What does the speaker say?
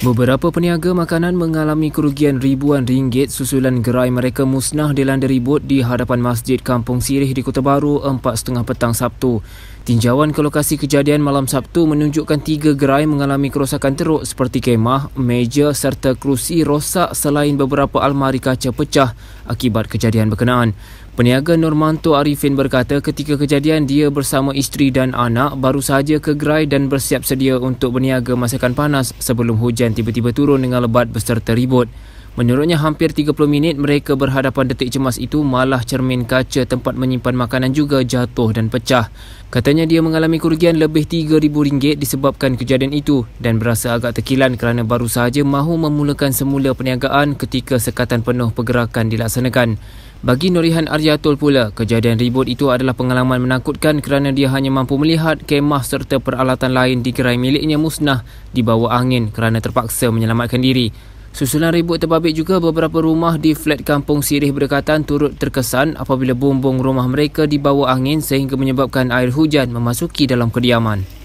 Beberapa peniaga makanan mengalami kerugian ribuan ringgit susulan gerai mereka musnah dilanda ribut di hadapan Masjid Kampung Sirih di Kota Baru 4.30 petang Sabtu. Tinjauan ke lokasi kejadian malam Sabtu menunjukkan tiga gerai mengalami kerosakan teruk seperti kemah, meja serta kerusi rosak selain beberapa almari kaca pecah akibat kejadian berkenaan. Peniaga Normanto Arifin berkata ketika kejadian dia bersama isteri dan anak baru sahaja ke gerai dan bersiap sedia untuk berniaga masakan panas sebelum hujan tiba-tiba turun dengan lebat beserta ribut. Menurutnya hampir 30 minit mereka berhadapan detik cemas itu malah cermin kaca tempat menyimpan makanan juga jatuh dan pecah. Katanya dia mengalami kerugian lebih RM3,000 disebabkan kejadian itu dan berasa agak tekilan kerana baru sahaja mahu memulakan semula perniagaan ketika sekatan penuh pergerakan dilaksanakan. Bagi Norihan Aryatul pula, kejadian ribut itu adalah pengalaman menakutkan kerana dia hanya mampu melihat kemah serta peralatan lain di gerai miliknya musnah dibawa angin kerana terpaksa menyelamatkan diri. Susulan ribut terbabit juga beberapa rumah di flat kampung Sirih berdekatan turut terkesan apabila bumbung rumah mereka dibawa angin sehingga menyebabkan air hujan memasuki dalam kediaman.